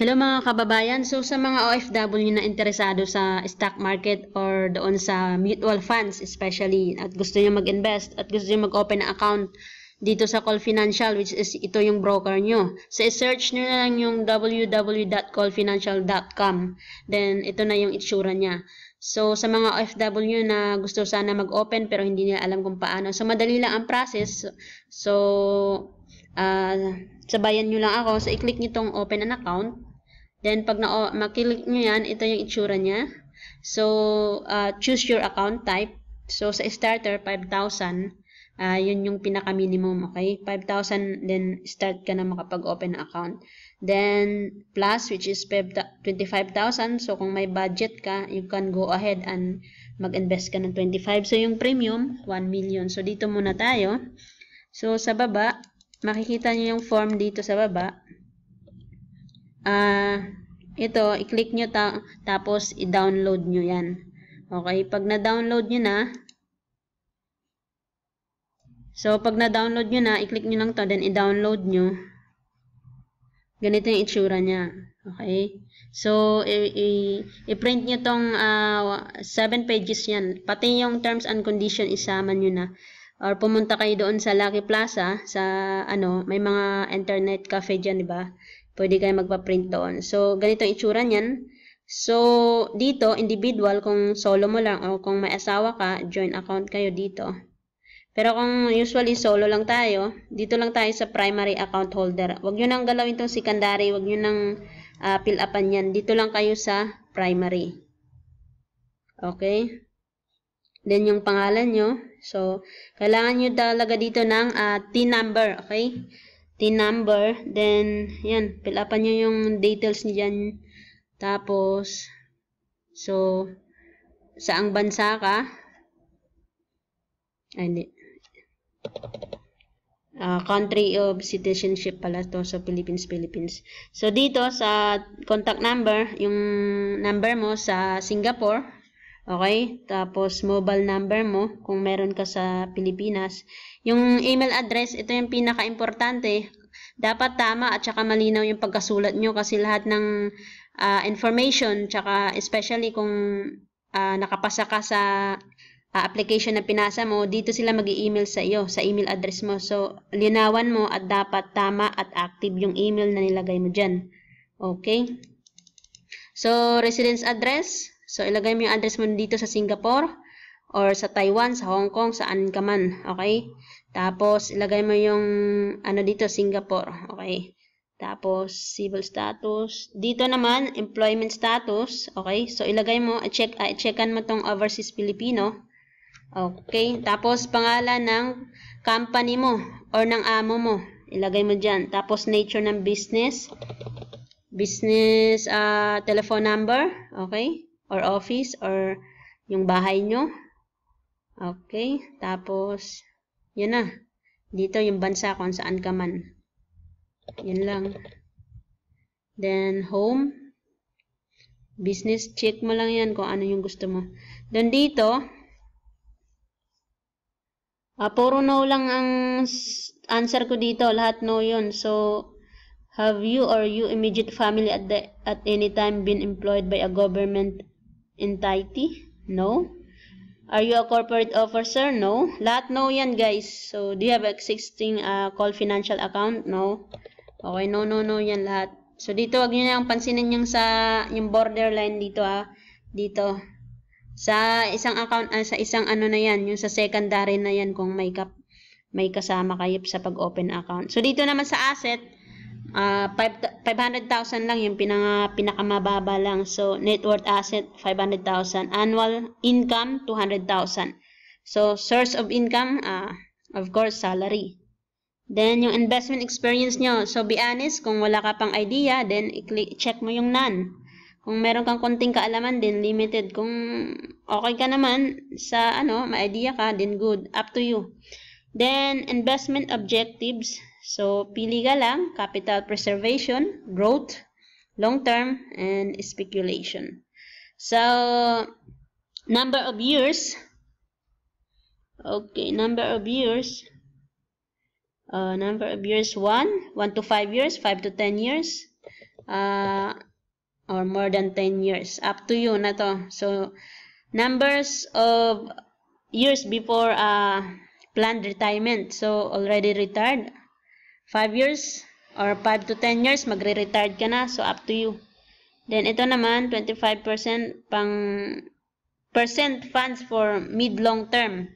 Hello mga kababayan. So sa mga OFW na interesado sa stock market or doon sa mutual funds especially at gusto niyo mag-invest at gusto niyo mag-open ng account dito sa Call Financial which is ito yung broker nyo. So i-search niyo na lang yung www.callfinancial.com then ito na yung itsura niya. So sa mga OFW na gusto sana mag-open pero hindi nila alam kung paano. So madali lang ang process. So uh, sabayan nyo lang ako. So i-click nyo tong open an account. Then, pag na makilik nyo yan, ito yung itsura niya. So, uh, choose your account type. So, sa starter, 5,000. Uh, ah, yun yung pinaka-minimum, okay? 5,000, then start ka na makapag-open account. Then, plus, which is 25,000. So, kung may budget ka, you can go ahead and mag-invest ka ng 25. So, yung premium, 1 million. So, dito muna tayo. So, sa baba, makikita nyo yung form dito sa baba uh, ito, i-click nyo ta tapos i-download nyo yan. Okay, pag na-download nyo na, so pag na-download nyo na, i-click nyo lang to then i-download nyo. Ganito yung itsura niya. Okay? So, i-print nyo tong 7 uh, ah, pages yan. Pati yung terms and condition, isama nyo na or pumunta kayo doon sa Lucky Plaza sa ano, may mga internet cafe diyan, 'di ba? pwede kayo magpa-print doon. So, ganito ang itsura niyan. So, dito, individual, kung solo mo lang o kung may asawa ka, joint account kayo dito. Pero kung usually solo lang tayo, dito lang tayo sa primary account holder. Huwag nyo nang galawin itong secondary, huwag nyo nang uh, fill upan yan. Dito lang kayo sa primary. Okay? Then, yung pangalan nyo. So, kailangan nyo talaga dito ng uh, ah, T-number, okay? the number, then, yan, pilapan upan nyo yung details nyo dyan. Tapos, so, saang bansa ka? Ay, hindi. Uh, country of citizenship pala to so Philippines, Philippines. So, dito sa contact number, yung number mo sa Singapore, Okay? Tapos, mobile number mo, kung meron ka sa Pilipinas. Yung email address, ito yung pinaka-importante. Dapat tama at saka malinaw yung pagkasulat nyo kasi lahat ng uh, information, tsaka especially kung uh, nakapasa ka sa uh, application na pinasa mo, dito sila mag email sa iyo, sa email address mo. So, linawan mo at dapat tama at active yung email na nilagay mo dyan. Okay? So, residence address, So, ilagay mo yung address mo dito sa Singapore or sa Taiwan, sa Hong Kong, saan ka man. Okay? Tapos, ilagay mo yung ano dito, Singapore. Okay? Tapos, civil status. Dito naman, employment status. Okay? So, ilagay mo, check, uh, checkan mo tong overseas Filipino. Okay? Tapos, pangalan ng company mo or ng amo mo. Ilagay mo dyan. Tapos, nature ng business. Business uh, telephone number. Okay? or office or yung bahay nyo. Okay, tapos, yan na. Dito yung bansa kung saan ka man. Yan lang. Then, home. Business, check mo lang yan kung ano yung gusto mo. Then, dito, ah, puro no lang ang answer ko dito. Lahat no yun. So, have you or you immediate family at, the, at any time been employed by a government entity? No. Are you a corporate officer? No. Lahat no yan, guys. So, do you have existing uh, call financial account? No. Okay, no, no, no yan lahat. So, dito, wag nyo nang pansinin yung sa, yung borderline dito, ah. Dito. Sa isang account, uh, sa isang ano na yan, yung sa secondary na yan, kung may, kap, may kasama kayo sa pag-open account. So, dito naman sa asset, Uh, ah, 500,000 lang yung pinaka, pinakamababa lang. So, net worth asset, 500,000. Annual income, 200,000. So, source of income, uh, of course, salary. Then, yung investment experience nyo. So, be honest, kung wala ka pang idea, then check mo yung none. Kung meron kang konting kaalaman, then limited. Kung okay ka naman sa ano, ma-idea ka, then good. Up to you. Then, investment objectives. So, pili ka lang, capital preservation, growth, long-term, and speculation. So, number of years. Okay, number of years. Uh, number of years 1, 1 to 5 years, 5 to 10 years, uh, or more than 10 years. Up to you na to. So, numbers of years before uh, planned retirement. So, already retired, 5 years or 5 to 10 years, magre-retired ka na. So, up to you. Then, ito naman, 25% pang percent funds for mid-long term.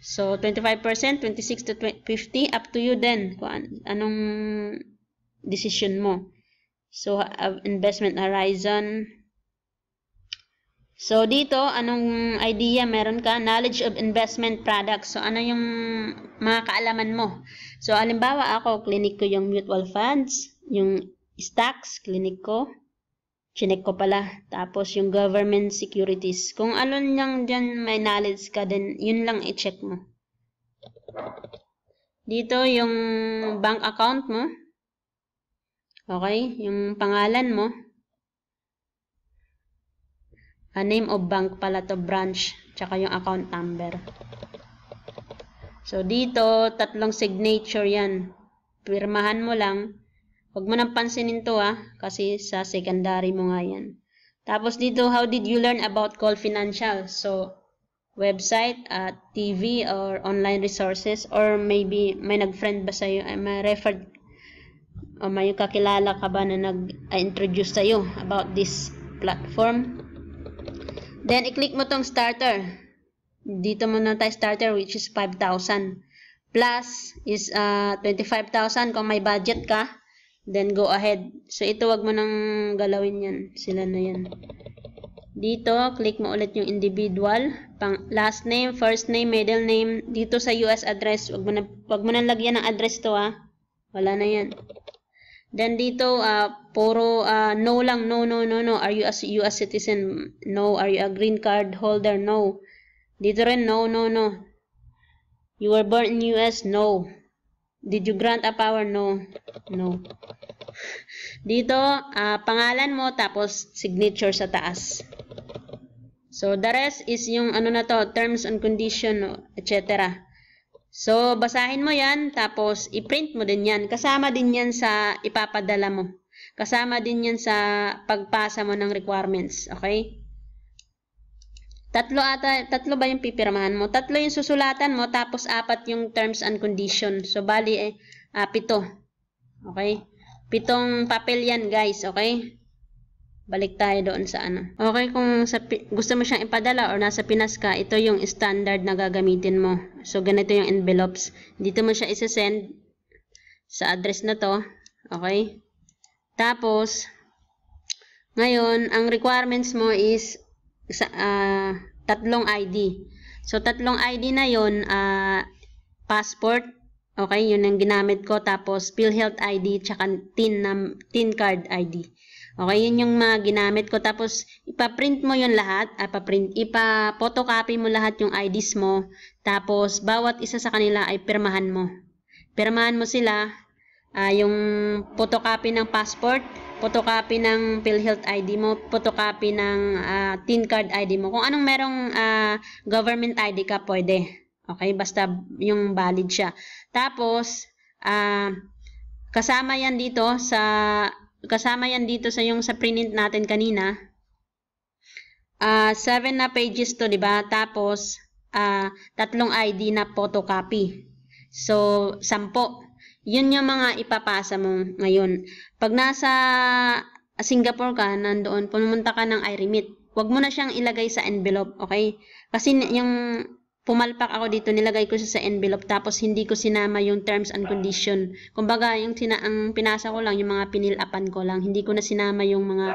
So, 25%, 26 to 50, up to you then kung anong decision mo. So, uh, investment horizon, So, dito, anong idea meron ka? Knowledge of investment products. So, ano yung mga kaalaman mo? So, alimbawa ako, clinic ko yung mutual funds, yung stocks, clinic ko. Chinek ko pala. Tapos, yung government securities. Kung ano niyang dyan may knowledge ka, then yun lang i-check mo. Dito, yung bank account mo. Okay? Yung pangalan mo uh, name of bank pala to branch tsaka yung account number so dito tatlong signature yan pirmahan mo lang Huwag mo nang pansinin to ha, ah, kasi sa secondary mo nga yan. Tapos dito, how did you learn about Call Financial? So, website, at uh, TV, or online resources, or maybe may nagfriend ba sa'yo, uh, may referred, o may kakilala ka ba na nag-introduce sa'yo about this platform? Then, i-click mo tong starter. Dito mo muna tayo starter which is 5,000. Plus is uh, ah, 25,000 kung may budget ka. Then, go ahead. So, ito wag mo nang galawin yan. Sila na yan. Dito, click mo ulit yung individual. Pang last name, first name, middle name. Dito sa US address. Wag mo na, wag mo na lagyan ng address to ha. Ah. Wala na yan. Then dito, uh, puro uh, no lang, no, no, no, no. Are you a US citizen? No. Are you a green card holder? No. Dito rin, no, no, no. You were born in US? No. Did you grant a power? No. No. Dito, uh, pangalan mo, tapos signature sa taas. So, the rest is yung ano na to, terms and condition, etc. So, basahin mo yan, tapos i-print mo din yan. Kasama din yan sa ipapadala mo. Kasama din yan sa pagpasa mo ng requirements, okay? Tatlo, ata, tatlo ba yung pipirmahan mo? Tatlo yung susulatan mo, tapos apat yung terms and condition. So, bali, eh, ah, pito. Okay? Pitong papel yan, guys, okay? Balik tayo doon sa ano. Okay, kung sa, gusto mo siyang ipadala or nasa Pinas ka, ito yung standard na gagamitin mo. So, ganito yung envelopes. Dito mo siya isa-send sa address na to. Okay? Tapos, ngayon, ang requirements mo is sa, uh, tatlong ID. So, tatlong ID na yon uh, ah, passport, okay, yun ang ginamit ko, tapos PhilHealth ID, tsaka TIN, na, TIN card ID. Okay, yun yung mga ginamit ko. Tapos, ipaprint mo yun lahat. Ipaprint, ah, ipa-photocopy mo lahat yung IDs mo. Tapos, bawat isa sa kanila ay pirmahan mo. Pirmahan mo sila. Uh, yung photocopy ng passport, photocopy ng PhilHealth ID mo, photocopy ng uh, TIN card ID mo. Kung anong merong uh, government ID ka, pwede. Okay, basta yung valid siya. Tapos, ah, kasama yan dito sa kasama yan dito sa yung sa print natin kanina. Uh, ah, 7 na pages to, di ba? Tapos, uh, tatlong ID na photocopy. So, sampo. Yun yung mga ipapasa mo ngayon. Pag nasa Singapore ka, nandoon, pumunta ka ng iRemit. Huwag mo na siyang ilagay sa envelope, okay? Kasi yung pumalpak ako dito, nilagay ko siya sa envelope tapos hindi ko sinama yung terms and condition. Kumbaga, yung tina ang pinasa ko lang, yung mga pinilapan ko lang, hindi ko na sinama yung mga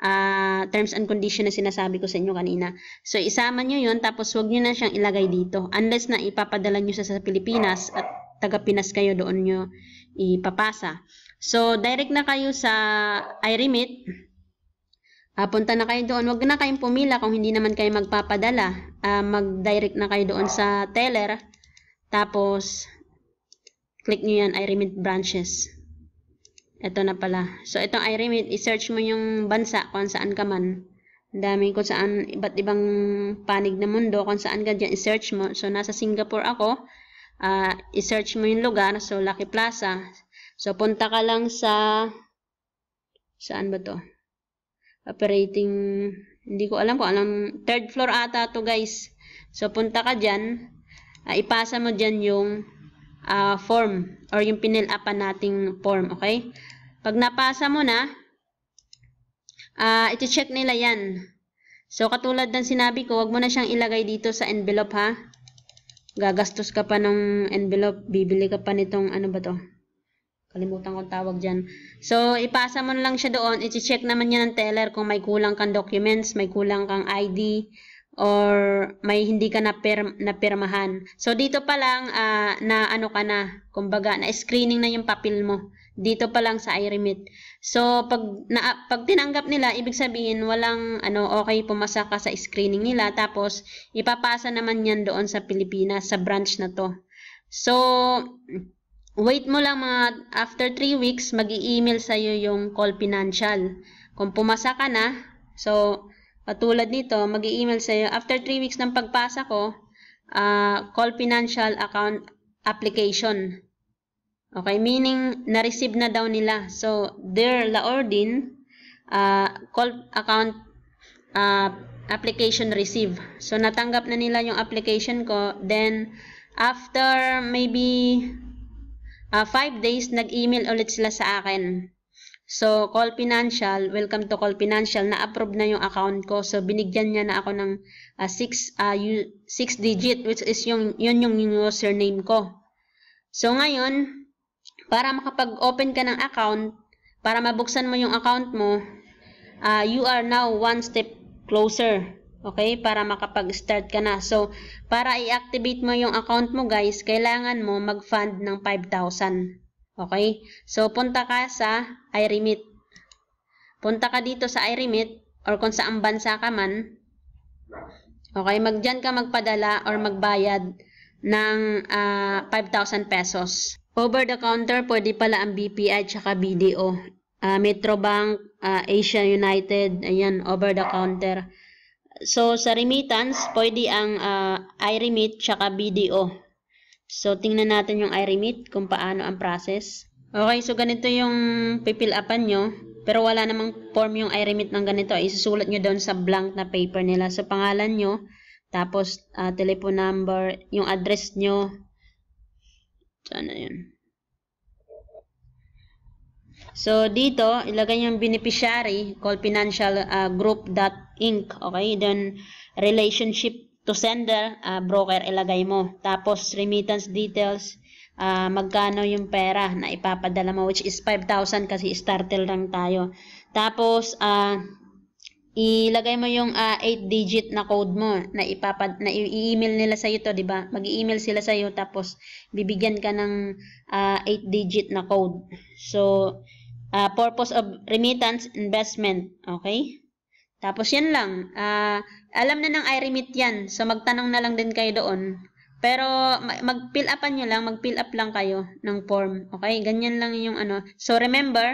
uh, terms and condition na sinasabi ko sa inyo kanina. So, isama nyo yun tapos huwag nyo na siyang ilagay dito unless na ipapadala nyo siya sa Pilipinas at taga Pinas kayo doon nyo ipapasa. So, direct na kayo sa iRemit Uh, punta na kayo doon. Huwag na kayong pumila kung hindi naman kayo magpapadala. Uh, mag-direct na kayo doon sa teller. Tapos, click nyo yan, I remit branches. Ito na pala. So, itong I remit, i-search mo yung bansa kung saan ka man. daming dami ko saan, iba't ibang panig na mundo, kung saan ka dyan, i-search mo. So, nasa Singapore ako, uh, i-search mo yung lugar, so Lucky Plaza. So, punta ka lang sa, saan ba to? operating, hindi ko alam ko alam, third floor ata to guys. So, punta ka dyan, uh, ipasa mo dyan yung uh, form or yung pinilapan nating form, okay? Pag napasa mo na, uh, iti-check nila yan. So, katulad ng sinabi ko, wag mo na siyang ilagay dito sa envelope ha. Gagastos ka pa ng envelope, bibili ka pa nitong ano ba to? Kalimutan kong tawag dyan. So, ipasa mo lang siya doon. I-check naman niya ng teller kung may kulang kang documents, may kulang kang ID, or may hindi ka na napir napirmahan. So, dito pa lang uh, na ano ka na, kumbaga, na-screening na yung papel mo. Dito pa lang sa iRemit. So, pag, na, pag tinanggap nila, ibig sabihin, walang, ano, okay, pumasa ka sa screening nila. Tapos, ipapasa naman yan doon sa Pilipinas, sa branch na to. So, wait mo lang mga after 3 weeks, mag email sa'yo yung call financial. Kung pumasa ka na, so patulad nito, mag email sa'yo, after 3 weeks ng pagpasa ko, uh, call financial account application. Okay, meaning na-receive na daw nila. So, their laordin, uh, call account uh, application receive. So, natanggap na nila yung application ko. Then, after maybe uh, five days, nag-email ulit sila sa akin. So, Call Financial, welcome to Call Financial, na-approve na yung account ko. So, binigyan niya na ako ng 6 uh, ah, six, uh, six digit, which is yung, yun yung username ko. So, ngayon, para makapag-open ka ng account, para mabuksan mo yung account mo, uh, you are now one step closer Okay? Para makapag-start ka na. So, para i-activate mo yung account mo guys, kailangan mo mag-fund ng 5,000. Okay? So, punta ka sa iRemit. Punta ka dito sa iRemit or kung saan bansa ka man. Okay? Magdyan ka magpadala or magbayad ng uh, ah, 5,000 pesos. Over the counter, pwede pala ang BPI tsaka BDO. Uh, ah, Metrobank, uh, Asia United, ayan, over the counter. So, sa remittance, pwede ang uh, iRemit tsaka BDO. So, tingnan natin yung iRemit kung paano ang process. Okay, so ganito yung pipill upan nyo. Pero wala namang form yung iRemit ng ganito. Isusulat nyo doon sa blank na paper nila. So, pangalan nyo, tapos uh, telephone number, yung address nyo. Sana yun. So, dito, ilagay yung beneficiary, called financial uh, group dot Inc. Okay, then relationship to sender, uh, broker ilagay mo. Tapos remittance details, uh, magkano yung pera na ipapadala mo which is 5,000 kasi startle lang tayo. Tapos uh, ilagay mo yung 8 digit na code mo na ipapad na i-email nila sa iyo to, 'di ba? Mag-email sila sa iyo tapos bibigyan ka ng 8 digit na code. So uh, purpose of remittance investment, okay? Tapos yan lang. Uh, alam na ng iRemit yan. So magtanong na lang din kayo doon. Pero mag-fill upan nyo lang, mag-fill up lang kayo ng form. Okay? Ganyan lang yung ano. So remember,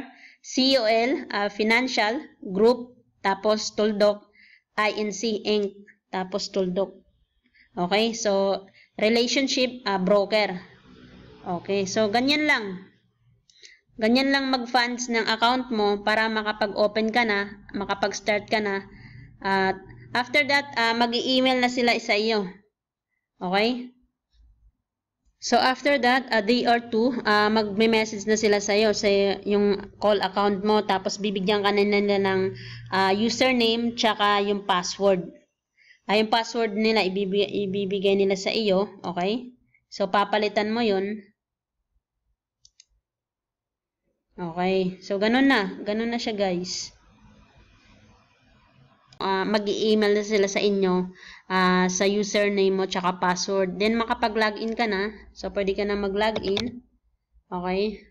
COL, uh, ah, Financial, Group, tapos Tuldok, INC, Inc., tapos Tuldok. Okay? So, relationship, uh, broker. Okay? So, ganyan lang. Ganyan lang mag-funds ng account mo para makapag-open ka na, makapag-start ka na. At after that, uh, mag-i-email na sila sa iyo. Okay? So after that, a day or two, uh, ah, magme-message na sila sa iyo sa yung call account mo tapos bibigyan ka nila ng uh, username tsaka yung password. Ay yung password nila ibibigay, ibibigay nila sa iyo, okay? So papalitan mo 'yun Okay. So, ganun na. Ganun na siya, guys. Uh, ah, mag email na sila sa inyo uh, sa username mo tsaka password. Then, makapag-login ka na. So, pwede ka na mag-login. Okay.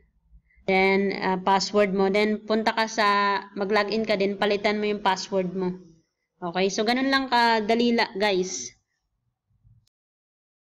Then, uh, password mo. Then, punta ka sa, mag-login ka din, palitan mo yung password mo. Okay. So, ganun lang kadali, guys.